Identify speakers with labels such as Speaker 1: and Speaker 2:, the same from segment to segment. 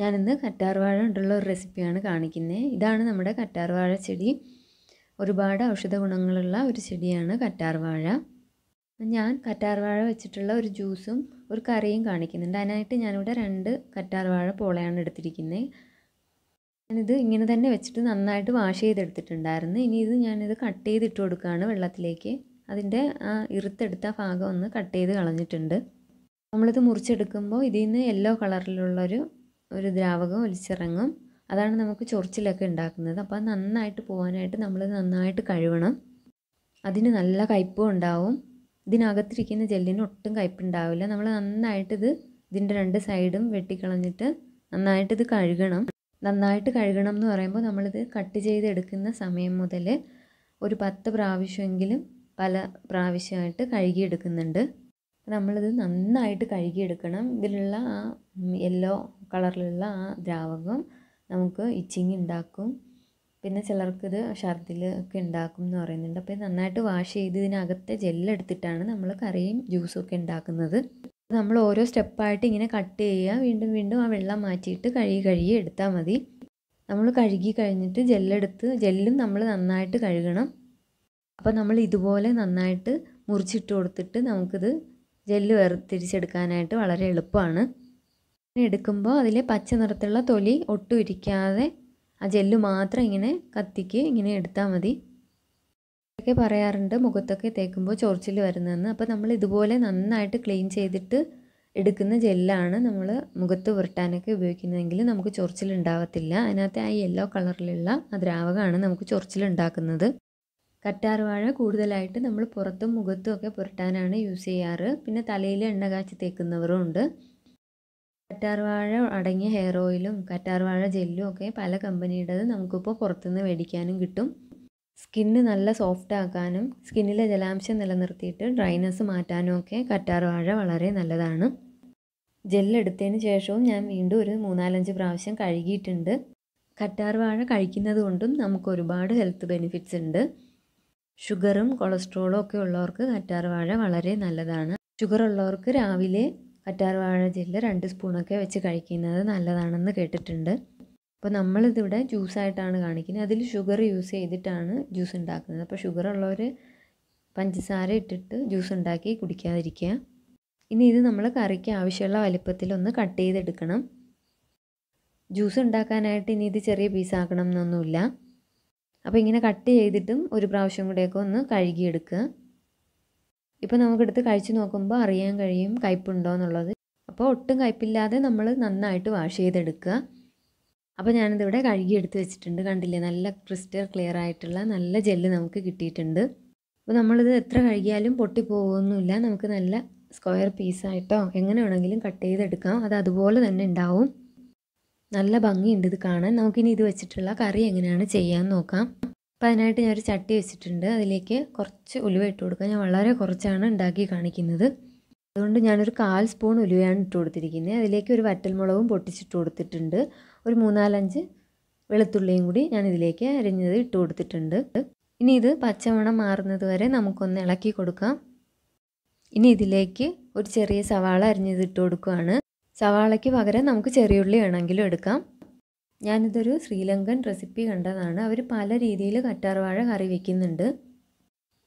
Speaker 1: ഞാനിന്ന് കറ്റാർവാഴ കൊണ്ടുള്ള ഒരു റെസിപ്പിയാണ് കാണിക്കുന്നത് ഇതാണ് നമ്മുടെ കറ്റാർവാഴ ചെടി ഒരുപാട് ഔഷധ ഗുണങ്ങളുള്ള ഒരു ചെടിയാണ് കറ്റാർവാഴ ഞാൻ കറ്റാർവാഴ വെച്ചിട്ടുള്ള ഒരു ജ്യൂസും ഒരു കറിയും കാണിക്കുന്നുണ്ട് അതിനായിട്ട് ഞാനിവിടെ രണ്ട് കറ്റാർവാഴ പോളയാണ് എടുത്തിരിക്കുന്നത് ഞാനിത് ഇങ്ങനെ തന്നെ വെച്ചിട്ട് നന്നായിട്ട് വാഷ് ചെയ്തെടുത്തിട്ടുണ്ടായിരുന്നു ഇനി ഇത് ഞാനിത് കട്ട് ചെയ്തിട്ട് കൊടുക്കുകയാണ് വെള്ളത്തിലേക്ക് അതിൻ്റെ ആ ഇറുത്തെടുത്ത ഭാഗം ഒന്ന് കട്ട് ചെയ്ത് കളഞ്ഞിട്ടുണ്ട് നമ്മളിത് മുറിച്ചെടുക്കുമ്പോൾ ഇതിൽ നിന്ന് യെല്ലോ കളറിലുള്ളൊരു ഒരു ദ്രാവകം ഒലിച്ചിറങ്ങും അതാണ് നമുക്ക് ചൊറിച്ചിലൊക്കെ ഉണ്ടാക്കുന്നത് അപ്പോൾ നന്നായിട്ട് പോകാനായിട്ട് നമ്മൾ നന്നായിട്ട് കഴുകണം അതിന് നല്ല കയ്പും ഉണ്ടാവും ഇതിനകത്തിരിക്കുന്ന ജെല്ലിന് ഒട്ടും കയ്പുണ്ടാവില്ല നമ്മൾ നന്നായിട്ടിത് ഇതിൻ്റെ രണ്ട് സൈഡും വെട്ടിക്കളഞ്ഞിട്ട് നന്നായിട്ടിത് കഴുകണം നന്നായിട്ട് കഴുകണം എന്ന് പറയുമ്പോൾ നമ്മളിത് കട്ട് ചെയ്തെടുക്കുന്ന സമയം മുതൽ ഒരു പത്ത് പ്രാവശ്യമെങ്കിലും പല പ്രാവശ്യമായിട്ട് കഴുകിയെടുക്കുന്നുണ്ട് നമ്മളിത് നന്നായിട്ട് കഴുകിയെടുക്കണം ഇതിലുള്ള ആ യെല്ലോ കളറിലുള്ള ആ ദ്രാവകം നമുക്ക് ഇച്ചിങ് ഉണ്ടാക്കും പിന്നെ ചിലർക്കിത് ഛർദിൽ ഒക്കെ ഉണ്ടാക്കും എന്ന് പറയുന്നുണ്ട് അപ്പോൾ ഇത് നന്നായിട്ട് വാഷ് ചെയ്ത് ഇതിനകത്തെ ജെല്ലെടുത്തിട്ടാണ് നമ്മൾ കറിയും ജ്യൂസും ഒക്കെ ഉണ്ടാക്കുന്നത് നമ്മൾ ഓരോ സ്റ്റെപ്പായിട്ട് ഇങ്ങനെ കട്ട് ചെയ്യുക വീണ്ടും വീണ്ടും ആ വെള്ളം മാറ്റിയിട്ട് കഴുകി കഴുകി എടുത്താൽ മതി നമ്മൾ കഴുകി കഴിഞ്ഞിട്ട് ജെല്ലെടുത്ത് ജെല്ലും നമ്മൾ നന്നായിട്ട് കഴുകണം അപ്പോൾ നമ്മൾ ഇതുപോലെ നന്നായിട്ട് മുറിച്ചിട്ട് കൊടുത്തിട്ട് നമുക്കിത് ജെല്ല് വേർതിരിച്ചെടുക്കാനായിട്ട് വളരെ എളുപ്പമാണ് എടുക്കുമ്പോൾ അതിലെ പച്ച നിറത്തിലുള്ള തൊലി ഒട്ടും ഇരിക്കാതെ ആ ജെല്ല് മാത്രം ഇങ്ങനെ കത്തിക്ക് ഇങ്ങനെ എടുത്താൽ മതി ഒക്കെ പറയാറുണ്ട് മുഖത്തൊക്കെ തേക്കുമ്പോൾ ചൊറിച്ചിൽ വരുന്നതെന്ന് അപ്പോൾ നമ്മൾ ഇതുപോലെ നന്നായിട്ട് ക്ലീൻ ചെയ്തിട്ട് എടുക്കുന്ന ജെല്ലാണ് നമ്മൾ മുഖത്ത് പുരട്ടാനൊക്കെ ഉപയോഗിക്കുന്നതെങ്കിൽ നമുക്ക് ചൊറിച്ചിൽ ചൊറിച്ചിലുണ്ടാവത്തില്ല അതിനകത്ത് ആ യെല്ലോ കളറിലുള്ള ആ ദ്രാവകമാണ് നമുക്ക് ചൊറിച്ചിൽ ഉണ്ടാക്കുന്നത് കറ്റാർവാഴ വാഴ കൂടുതലായിട്ട് നമ്മൾ പുറത്തും മുഖത്തും ഒക്കെ പുരട്ടാനാണ് യൂസ് ചെയ്യാറ് പിന്നെ തലയിൽ എണ്ണ കാച്ചി തേക്കുന്നവരും ഉണ്ട് കറ്റാർവാഴ വാഴ അടങ്ങിയ ഹെയർ ഓയിലും കറ്റാർവാഴ വാഴ ജെല്ലും ഒക്കെ പല കമ്പനിയുടേത് നമുക്കിപ്പോൾ പുറത്തുനിന്ന് മേടിക്കാനും കിട്ടും സ്കിന്ന് നല്ല സോഫ്റ്റ് ആക്കാനും സ്കിന്നിലെ ജലാംശം നിലനിർത്തിയിട്ട് ഡ്രൈനസ് മാറ്റാനും ഒക്കെ കറ്റാർവാഴ വാഴ വളരെ നല്ലതാണ് ജെല്ലെടുത്തതിന് ശേഷവും ഞാൻ വീണ്ടും ഒരു മൂന്നാലഞ്ച് പ്രാവശ്യം കഴുകിയിട്ടുണ്ട് കറ്റാർവാഴ വാഴ കഴിക്കുന്നത് കൊണ്ടും നമുക്ക് ഒരുപാട് ഹെൽത്ത് ബെനിഫിറ്റ്സ് ഉണ്ട് ഷുഗറും കൊളസ്ട്രോളും ഒക്കെ ഉള്ളവർക്ക് കറ്റാർവാഴ വളരെ നല്ലതാണ് ഷുഗർ ഉള്ളവർക്ക് രാവിലെ കറ്റാർവാഴ ജെല്ല് രണ്ട് സ്പൂണൊക്കെ വെച്ച് കഴിക്കുന്നത് നല്ലതാണെന്ന് കേട്ടിട്ടുണ്ട് അപ്പോൾ നമ്മളിതിവിടെ ജ്യൂസായിട്ടാണ് കാണിക്കുന്നത് അതിൽ ഷുഗർ യൂസ് ചെയ്തിട്ടാണ് ജ്യൂസ് ഉണ്ടാക്കുന്നത് അപ്പോൾ ഷുഗർ ഉള്ളവർ പഞ്ചസാര ഇട്ടിട്ട് ജ്യൂസ് ഉണ്ടാക്കി കുടിക്കാതിരിക്കുക ഇനി ഇത് നമ്മൾ കറിക്ക് ആവശ്യമുള്ള വലിപ്പത്തിലൊന്ന് കട്ട് ചെയ്തെടുക്കണം ജ്യൂസ് ഉണ്ടാക്കാനായിട്ട് ഇനി ഇത് ചെറിയ പീസാക്കണം എന്നൊന്നുമില്ല അപ്പോൾ ഇങ്ങനെ കട്ട് ചെയ്തിട്ടും ഒരു പ്രാവശ്യം കൂടെയൊക്കെ ഒന്ന് കഴുകിയെടുക്കുക ഇപ്പോൾ നമുക്കെടുത്ത് കഴിച്ച് നോക്കുമ്പോൾ അറിയാൻ കഴിയും കയ്പുണ്ടോ എന്നുള്ളത് അപ്പോൾ ഒട്ടും കയ്പില്ലാതെ നമ്മൾ നന്നായിട്ട് വാഷ് ചെയ്തെടുക്കുക അപ്പോൾ ഞാനിതിവിടെ കഴുകിയെടുത്ത് വെച്ചിട്ടുണ്ട് കണ്ടില്ലേ നല്ല ക്രിസ്റ്റൽ ക്ലിയർ ആയിട്ടുള്ള നല്ല ജെല്ല് നമുക്ക് കിട്ടിയിട്ടുണ്ട് അപ്പോൾ നമ്മളിത് എത്ര കഴുകിയാലും പൊട്ടിപ്പോകുന്നില്ല നമുക്ക് നല്ല സ്ക്വയർ പീസായിട്ടോ എങ്ങനെ വേണമെങ്കിലും കട്ട് ചെയ്തെടുക്കാം അത് അതുപോലെ തന്നെ ഉണ്ടാവും നല്ല ഭംഗിയുണ്ട് ഇത് കാണാൻ നമുക്കിനി ഇത് വെച്ചിട്ടുള്ള കറി എങ്ങനെയാണ് ചെയ്യാൻ നോക്കാം അപ്പോൾ അതിനായിട്ട് ഞാനൊരു ചട്ടി വെച്ചിട്ടുണ്ട് അതിലേക്ക് കുറച്ച് ഉലുവ ഇട്ട് കൊടുക്കുക ഞാൻ വളരെ കുറച്ചാണ് ഉണ്ടാക്കി കാണിക്കുന്നത് അതുകൊണ്ട് ഞാനൊരു കാൽ സ്പൂൺ ഉലുവയാണ് ഇട്ട് കൊടുത്തിരിക്കുന്നത് അതിലേക്ക് ഒരു വറ്റൽമുളകും പൊട്ടിച്ചിട്ട് കൊടുത്തിട്ടുണ്ട് ഒരു മൂന്നാലഞ്ച് വെളുത്തുള്ളിയും കൂടി ഞാൻ ഇതിലേക്ക് അരിഞ്ഞത് ഇട്ട് കൊടുത്തിട്ടുണ്ട് ഇനി ഇത് പച്ചമണം മാറുന്നത് വരെ നമുക്കൊന്ന് ഇളക്കി കൊടുക്കാം ഇനി ഇതിലേക്ക് ഒരു ചെറിയ സവാള അരിഞ്ഞത് ഇട്ട് കൊടുക്കുകയാണ് സവാളയ്ക്ക് പകരം നമുക്ക് ചെറിയുള്ളി വേണമെങ്കിലും എടുക്കാം ഞാനിതൊരു ശ്രീലങ്കൻ റെസിപ്പി കണ്ടതാണ് അവർ പല രീതിയിൽ കറ്റാർവാഴ കറി വയ്ക്കുന്നുണ്ട്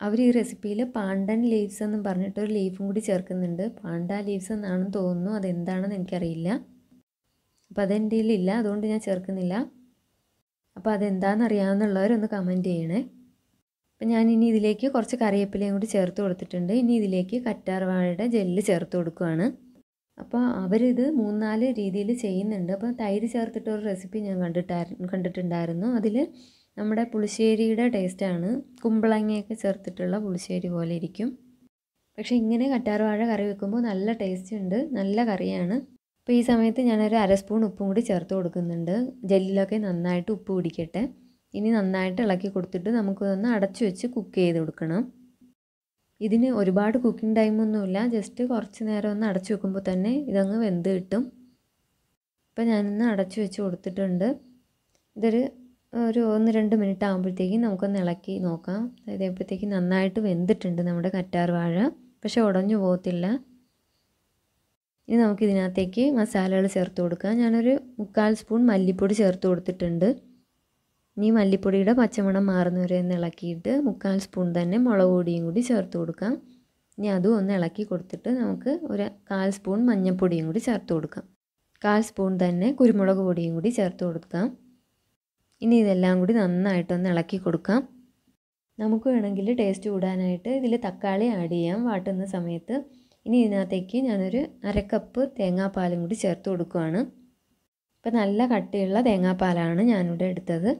Speaker 1: അവർ ഈ റെസിപ്പിയിൽ പാണ്ടൻ ലീവ്സ് എന്നും പറഞ്ഞിട്ടൊരു ലീഫും കൂടി ചേർക്കുന്നുണ്ട് പാണ്ട ലീവ്സ് എന്നാണെന്ന് തോന്നുന്നു അതെന്താണെന്ന് എനിക്കറിയില്ല അപ്പോൾ അതെൻ്റെ ഇല്ല അതുകൊണ്ട് ഞാൻ ചേർക്കുന്നില്ല അപ്പോൾ അതെന്താണെന്ന് അറിയാവുന്നുള്ളവരൊന്ന് കമൻറ്റ് ചെയ്യണേ അപ്പം ഞാൻ ഇനി ഇതിലേക്ക് കുറച്ച് കറിവേപ്പിലയും കൂടി ചേർത്ത് കൊടുത്തിട്ടുണ്ട് ഇനി ഇതിലേക്ക് കറ്റാർവാഴയുടെ ജെല്ല് ചേർത്ത് കൊടുക്കുകയാണ് അപ്പോൾ അവരിത് മൂന്നാല് രീതിയിൽ ചെയ്യുന്നുണ്ട് അപ്പോൾ തൈര് ചേർത്തിട്ടൊരു റെസിപ്പി ഞാൻ കണ്ടിട്ടായിരുന്നു കണ്ടിട്ടുണ്ടായിരുന്നു അതിൽ നമ്മുടെ പുളിശ്ശേരിയുടെ ടേസ്റ്റാണ് കുമ്പളങ്ങയൊക്കെ ചേർത്തിട്ടുള്ള പുളിശ്ശേരി പോലെ ഇരിക്കും പക്ഷേ ഇങ്ങനെ കറ്റാർവാഴ കറി വെക്കുമ്പോൾ നല്ല ടേസ്റ്റ് ഉണ്ട് നല്ല കറിയാണ് അപ്പോൾ ഈ സമയത്ത് ഞാനൊരു അര സ്പൂൺ ഉപ്പും കൂടി ചേർത്ത് കൊടുക്കുന്നുണ്ട് ജെല്ലിലൊക്കെ നന്നായിട്ട് ഉപ്പ് പിടിക്കട്ടെ ഇനി നന്നായിട്ട് ഇളക്കി കൊടുത്തിട്ട് നമുക്കൊന്ന് അടച്ചു വെച്ച് കുക്ക് ചെയ്ത് കൊടുക്കണം ഇതിന് ഒരുപാട് കുക്കിംഗ് ടൈമൊന്നുമില്ല ജസ്റ്റ് കുറച്ച് നേരം ഒന്ന് അടച്ചു വെക്കുമ്പോൾ തന്നെ ഇതങ്ങ് വെന്ത് കിട്ടും ഇപ്പം ഞാനിന്ന് അടച്ചു വെച്ച് കൊടുത്തിട്ടുണ്ട് ഇതൊരു ഒരു ഒന്ന് രണ്ട് മിനിറ്റ് ആകുമ്പോഴത്തേക്കും നമുക്കൊന്ന് ഇളക്കി നോക്കാം അതായത് എപ്പോഴത്തേക്കും നന്നായിട്ട് വെന്തിട്ടുണ്ട് നമ്മുടെ കറ്റാർ വാഴ പക്ഷെ ഉടഞ്ഞു പോകത്തില്ല ഇനി നമുക്കിതിനകത്തേക്ക് മസാലകൾ ചേർത്ത് കൊടുക്കാം ഞാനൊരു മുക്കാൽ സ്പൂൺ മല്ലിപ്പൊടി ചേർത്ത് കൊടുത്തിട്ടുണ്ട് ഇനി മല്ലിപ്പൊടിയുടെ പച്ചമണം വരെ ഒന്ന് ഇളക്കിയിട്ട് മുക്കാൽ സ്പൂൺ തന്നെ മുളക് പൊടിയും കൂടി ചേർത്ത് കൊടുക്കാം ഇനി അതും ഒന്ന് ഇളക്കി കൊടുത്തിട്ട് നമുക്ക് ഒരു കാൽ സ്പൂൺ മഞ്ഞൾപ്പൊടിയും കൂടി ചേർത്ത് കൊടുക്കാം കാൽ സ്പൂൺ തന്നെ കുരുമുളക് പൊടിയും കൂടി ചേർത്ത് കൊടുക്കാം ഇനി ഇതെല്ലാം കൂടി നന്നായിട്ടൊന്ന് ഇളക്കി കൊടുക്കാം നമുക്ക് വേണമെങ്കിൽ ടേസ്റ്റ് കൂടാനായിട്ട് ഇതിൽ തക്കാളി ആഡ് ചെയ്യാം വാട്ടുന്ന സമയത്ത് ഇനി ഇതിനകത്തേക്ക് ഞാനൊരു അരക്കപ്പ് തേങ്ങാപ്പാലും കൂടി ചേർത്ത് കൊടുക്കുകയാണ് ഇപ്പം നല്ല കട്ടിയുള്ള തേങ്ങാപ്പാലാണ് ഞാനിവിടെ എടുത്തത്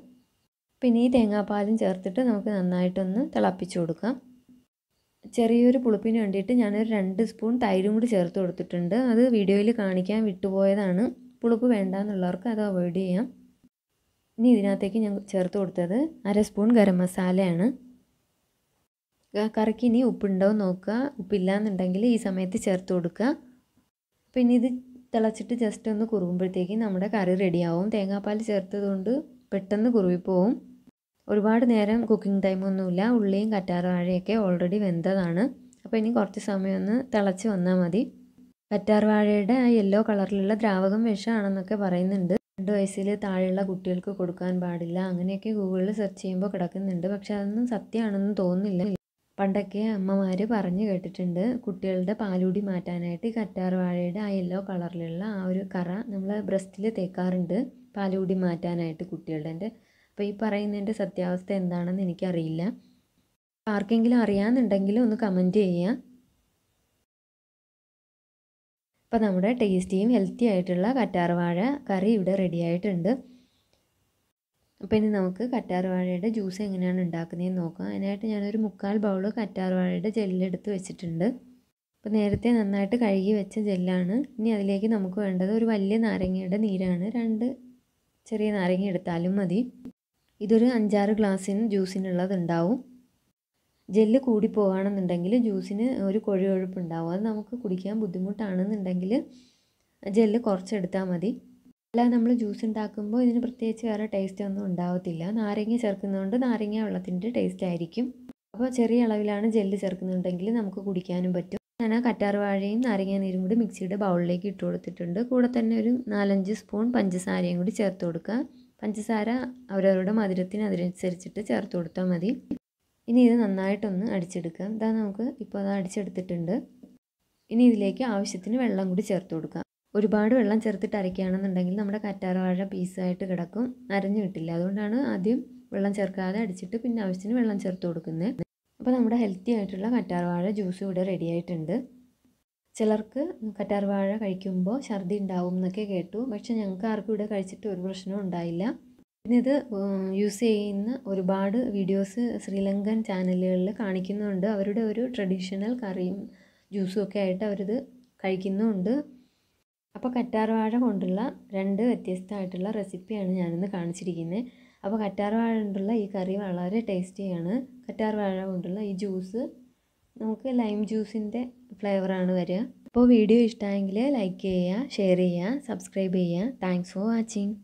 Speaker 1: പിന്നെ ഈ തേങ്ങാപ്പാലും ചേർത്തിട്ട് നമുക്ക് നന്നായിട്ടൊന്ന് തിളപ്പിച്ചു കൊടുക്കാം ചെറിയൊരു പുളിപ്പിന് വേണ്ടിയിട്ട് ഞാനൊരു രണ്ട് സ്പൂൺ തൈരും കൂടി ചേർത്ത് കൊടുത്തിട്ടുണ്ട് അത് വീഡിയോയിൽ കാണിക്കാൻ വിട്ടുപോയതാണ് പുളിപ്പ് വേണ്ട എന്നുള്ളവർക്ക് അത് അവോയ്ഡ് ചെയ്യാം ഇനി ഇതിനകത്തേക്ക് ഞാൻ ചേർത്ത് കൊടുത്തത് അര സ്പൂൺ ഗരം മസാലയാണ് കറിക്ക് ഇനി ഉപ്പുണ്ടോ നോക്കുക ഉപ്പില്ല എന്നുണ്ടെങ്കിൽ ഈ സമയത്ത് ചേർത്ത് കൊടുക്കുക പിന്നെ ഇത് തിളച്ചിട്ട് ജസ്റ്റ് ഒന്ന് കുറുകുമ്പോഴത്തേക്കും നമ്മുടെ കറി റെഡിയാവും തേങ്ങാപ്പാൽ ചേർത്തത് കൊണ്ട് പെട്ടെന്ന് കുറുകിപ്പോവും ഒരുപാട് നേരം കുക്കിംഗ് ടൈമൊന്നുമില്ല ഉള്ളിയും കറ്റാർവാഴയൊക്കെ ഓൾറെഡി വെന്തതാണ് അപ്പോൾ ഇനി കുറച്ച് സമയം ഒന്ന് തിളച്ച് വന്നാൽ മതി കറ്റാർവാഴയുടെ ആ യെല്ലോ കളറിലുള്ള ദ്രാവകം വിഷമാണെന്നൊക്കെ പറയുന്നുണ്ട് രണ്ട് വയസ്സിൽ താഴെയുള്ള കുട്ടികൾക്ക് കൊടുക്കാൻ പാടില്ല അങ്ങനെയൊക്കെ ഗൂഗിളിൽ സെർച്ച് ചെയ്യുമ്പോൾ കിടക്കുന്നുണ്ട് പക്ഷെ അതൊന്നും സത്യമാണെന്ന് തോന്നുന്നില്ല പണ്ടൊക്കെ അമ്മമാർ പറഞ്ഞു കേട്ടിട്ടുണ്ട് കുട്ടികളുടെ പാലൂടി മാറ്റാനായിട്ട് കറ്റാർവാഴയുടെ ആ യെല്ലോ കളറിലുള്ള ആ ഒരു കറ നമ്മൾ ബ്രസ്റ്റിൽ തേക്കാറുണ്ട് പാലൂടി മാറ്റാനായിട്ട് കുട്ടികളുടെ അപ്പോൾ ഈ പറയുന്നതിൻ്റെ സത്യാവസ്ഥ എന്താണെന്ന് എനിക്കറിയില്ല ആർക്കെങ്കിലും അറിയാമെന്നുണ്ടെങ്കിൽ ഒന്ന് കമൻറ്റ് ചെയ്യുക അപ്പോൾ നമ്മുടെ ടേസ്റ്റിയും ഹെൽത്തി ആയിട്ടുള്ള കറ്റാർവാഴ കറി ഇവിടെ റെഡി ആയിട്ടുണ്ട് അപ്പോൾ ഇനി നമുക്ക് കറ്റാർവാഴയുടെ ജ്യൂസ് എങ്ങനെയാണ് ഉണ്ടാക്കുന്നതെന്ന് നോക്കാം അതിനായിട്ട് ഞാനൊരു മുക്കാൽ ബൗൾ കറ്റാർവാഴയുടെ ജെല്ലെടുത്ത് വെച്ചിട്ടുണ്ട് അപ്പോൾ നേരത്തെ നന്നായിട്ട് കഴുകി വെച്ച ജെല്ലാണ് ഇനി അതിലേക്ക് നമുക്ക് വേണ്ടത് ഒരു വലിയ നാരങ്ങയുടെ നീരാണ് രണ്ട് ചെറിയ നാരങ്ങ എടുത്താലും മതി ഇതൊരു അഞ്ചാറ് ഗ്ലാസ്സിന് ജ്യൂസിനുള്ളത് ഉണ്ടാവും ജെല്ല് കൂടി പോകുകയാണെന്നുണ്ടെങ്കിൽ ജ്യൂസിന് ഒരു കൊഴിയൊഴുപ്പ് ഉണ്ടാവും അത് നമുക്ക് കുടിക്കാൻ ബുദ്ധിമുട്ടാണെന്നുണ്ടെങ്കിൽ ജെല്ല് കുറച്ചെടുത്താൽ മതി അല്ലാതെ നമ്മൾ ജ്യൂസ് ഉണ്ടാക്കുമ്പോൾ ഇതിന് പ്രത്യേകിച്ച് വേറെ ടേസ്റ്റ് ഒന്നും ഉണ്ടാവത്തില്ല നാരങ്ങ ചേർക്കുന്നതുകൊണ്ട് നാരങ്ങ വെള്ളത്തിൻ്റെ ടേസ്റ്റ് ആയിരിക്കും അപ്പോൾ ചെറിയ അളവിലാണ് ജെല്ല് ചേർക്കുന്നുണ്ടെങ്കിൽ നമുക്ക് കുടിക്കാനും പറ്റും ഞാൻ ആ കറ്റാർവാഴയും നാരങ്ങ നീരും കൂടി മിക്സിയുടെ ബൗളിലേക്ക് ഇട്ട് കൊടുത്തിട്ടുണ്ട് കൂടെ തന്നെ ഒരു നാലഞ്ച് സ്പൂൺ പഞ്ചസാരയും കൂടി ചേർത്ത് കൊടുക്കുക പഞ്ചസാര അവരവരുടെ മധുരത്തിന് അതിനനുസരിച്ചിട്ട് ചേർത്ത് കൊടുത്താൽ മതി ഇനി ഇത് നന്നായിട്ടൊന്ന് അടിച്ചെടുക്കാം ഇതാ നമുക്ക് ഇപ്പോൾ അത് അടിച്ചെടുത്തിട്ടുണ്ട് ഇനി ഇതിലേക്ക് ആവശ്യത്തിന് വെള്ളം കൂടി ചേർത്ത് കൊടുക്കാം ഒരുപാട് വെള്ളം ചേർത്തിട്ട് അരയ്ക്കുകയാണെന്നുണ്ടെങ്കിൽ നമ്മുടെ കറ്റാർവാഴ പീസായിട്ട് കിടക്കും അരഞ്ഞു കിട്ടില്ല അതുകൊണ്ടാണ് ആദ്യം വെള്ളം ചേർക്കാതെ അടിച്ചിട്ട് പിന്നെ ആവശ്യത്തിന് വെള്ളം ചേർത്ത് കൊടുക്കുന്നത് അപ്പോൾ നമ്മുടെ ഹെൽത്തി ആയിട്ടുള്ള കറ്റാർവാഴ ജ്യൂസ് ഇവിടെ റെഡി ആയിട്ടുണ്ട് ചിലർക്ക് കറ്റാർവാഴ കഴിക്കുമ്പോൾ ഛർദി ഉണ്ടാവും എന്നൊക്കെ കേട്ടു പക്ഷെ ഞങ്ങൾക്ക് ആർക്കും ഇവിടെ കഴിച്ചിട്ട് ഒരു പ്രശ്നവും ഉണ്ടായില്ല പിന്നെ ഇത് യൂസ് ചെയ്യുന്ന ഒരുപാട് വീഡിയോസ് ശ്രീലങ്കൻ ചാനലുകളിൽ കാണിക്കുന്നുണ്ട് അവരുടെ ഒരു ട്രഡീഷണൽ കറിയും ജ്യൂസും ഒക്കെ ആയിട്ട് അവരിത് കഴിക്കുന്നുമുണ്ട് അപ്പോൾ കറ്റാർവാഴ കൊണ്ടുള്ള രണ്ട് വ്യത്യസ്തമായിട്ടുള്ള റെസിപ്പിയാണ് ഞാനിന്ന് കാണിച്ചിരിക്കുന്നത് അപ്പോൾ കറ്റാർവാഴ കൊണ്ടുള്ള ഈ കറി വളരെ ടേസ്റ്റിയാണ് കറ്റാർവാഴ കൊണ്ടുള്ള ഈ ജ്യൂസ് നമുക്ക് ലൈം ജ്യൂസിൻ്റെ ഫ്ലേവറാണ് വരിക അപ്പോൾ വീഡിയോ ഇഷ്ടമായെങ്കിൽ ലൈക്ക് ചെയ്യുക ഷെയർ ചെയ്യുക സബ്സ്ക്രൈബ് ചെയ്യുക താങ്ക്സ് ഫോർ വാച്ചിങ്